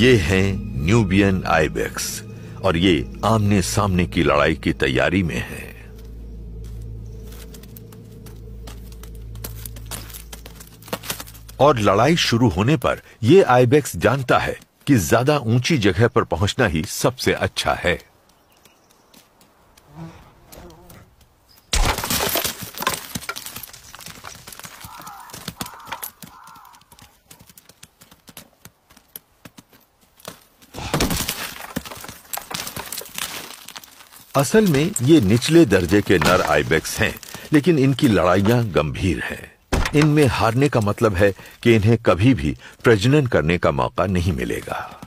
ये हैं Nubian Ibex और ये आमने सामने की लड़ाई की तैयारी में है और लड़ाई शुरू होने पर यह आईबेक्स जानता है कि ज्यादा ऊंची जगह पर पहुंचना ही सबसे अच्छा है असल में ये निचले दर्जे के नर आईबेक्स हैं लेकिन इनकी लड़ाइयाँ गंभीर हैं इनमें हारने का मतलब है कि इन्हें कभी भी प्रजनन करने का मौका नहीं मिलेगा